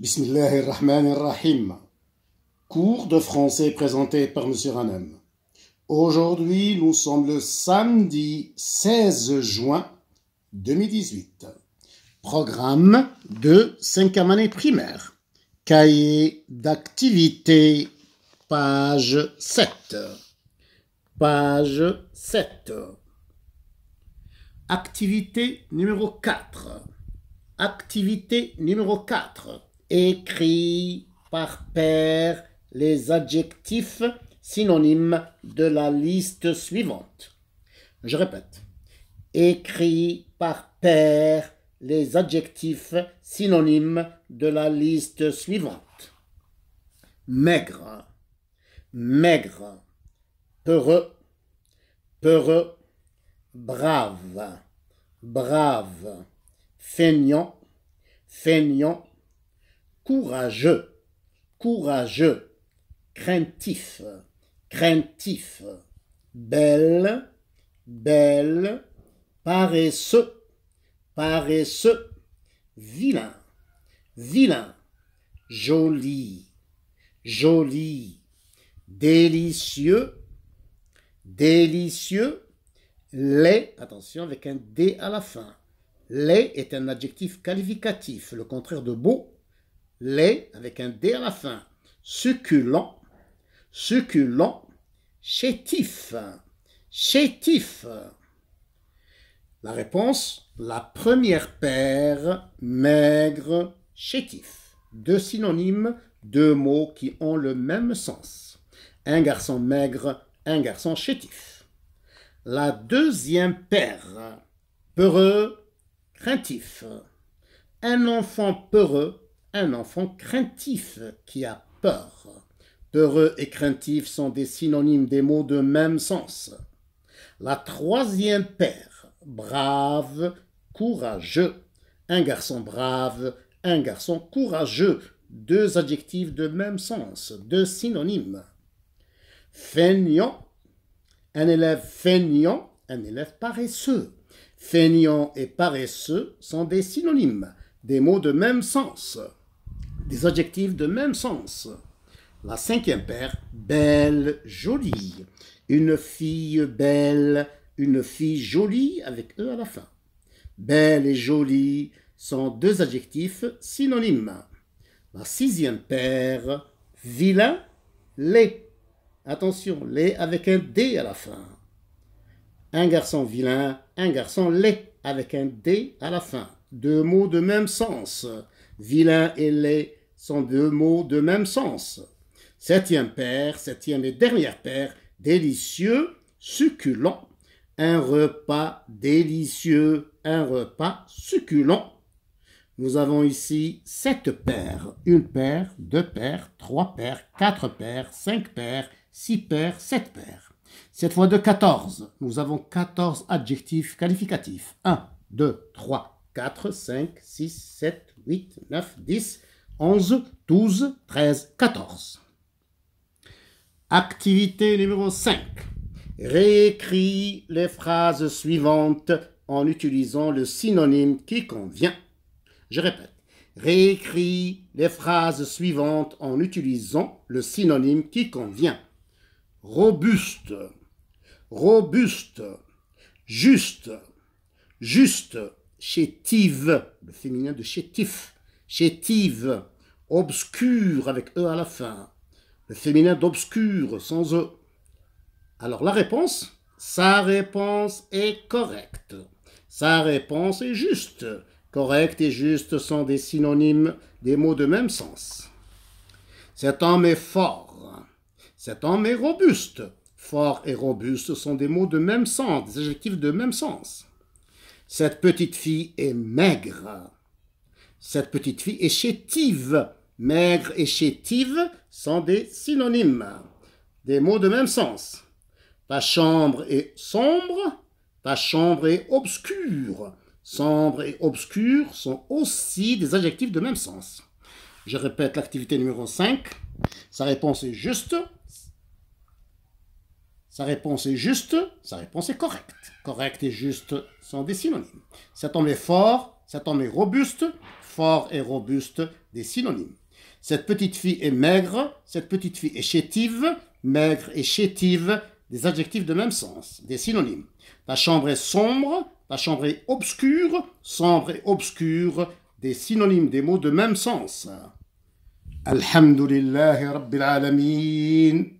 Bismillah rahman rahim Cours de français présenté par M. Ranem. Aujourd'hui, nous sommes le samedi 16 juin 2018. Programme de 5e année primaire. Cahier d'activité, page 7. Page 7. Activité numéro 4. Activité numéro 4 écrit par paire les adjectifs synonymes de la liste suivante. Je répète, Écris par paire les adjectifs synonymes de la liste suivante. Maigre, maigre, peureux, peureux, brave, brave, feignant, feignant, courageux, courageux, craintif, craintif, belle, belle, paresseux, paresseux, vilain, vilain, joli, joli, délicieux, délicieux, lait, attention avec un D à la fin. Lait est un adjectif qualificatif, le contraire de beau les, avec un D à la fin, succulent, succulent, chétif, chétif. La réponse, la première paire, maigre, chétif. Deux synonymes, deux mots qui ont le même sens. Un garçon maigre, un garçon chétif. La deuxième paire, peureux, craintif. Un enfant peureux, un enfant craintif qui a peur. Peureux et craintif sont des synonymes des mots de même sens. La troisième paire, brave, courageux. Un garçon brave, un garçon courageux. Deux adjectifs de même sens, deux synonymes. Feignant, un élève feignant, un élève paresseux. Feignant et paresseux sont des synonymes, des mots de même sens des adjectifs de même sens. La cinquième paire, belle, jolie. Une fille belle, une fille jolie avec E à la fin. Belle et jolie sont deux adjectifs synonymes. La sixième paire, vilain, laid. Attention, laid avec un D à la fin. Un garçon vilain, un garçon laid avec un D à la fin. Deux mots de même sens. Vilain et laid sont deux mots de même sens. Septième paire, septième et dernière paire, délicieux, succulent, un repas délicieux, un repas succulent. Nous avons ici sept paires, une paire, deux paires, trois paires, quatre paires, cinq paires, six paires, sept paires. Cette fois de 14, nous avons 14 adjectifs qualificatifs. 1, 2, 3, 4, 5, 6, 7, 8, 9, 10, 11, 12, 13, 14. Activité numéro 5. Réécris les phrases suivantes en utilisant le synonyme qui convient. Je répète. Réécris les phrases suivantes en utilisant le synonyme qui convient. Robuste, robuste, juste, juste, chétive, le féminin de chétif chétive, obscure avec E à la fin. Le féminin d'obscure sans E. Alors la réponse, sa réponse est correcte. Sa réponse est juste. Correct et juste sont des synonymes des mots de même sens. Cet homme est fort. Cet homme est robuste. Fort et robuste sont des mots de même sens, des adjectifs de même sens. Cette petite fille est maigre. Cette petite fille est chétive. Maigre et chétive sont des synonymes, des mots de même sens. Ta chambre est sombre, ta chambre est obscure. Sombre et obscure sont aussi des adjectifs de même sens. Je répète l'activité numéro 5. Sa réponse est juste. Sa réponse est juste. Sa réponse est correcte. Correcte et juste sont des synonymes. Cet tombe est fort, cet homme est robuste, fort et robuste, des synonymes. Cette petite fille est maigre, cette petite fille est chétive, maigre et chétive, des adjectifs de même sens, des synonymes. La chambre est sombre, la chambre est obscure, sombre et obscure, des synonymes, des mots de même sens. Alhamdulillahi Rabbil